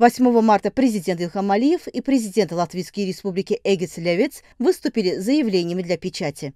8 марта президент Илхам Алиев и президент Латвийской республики Эгис Левец выступили заявлениями для печати.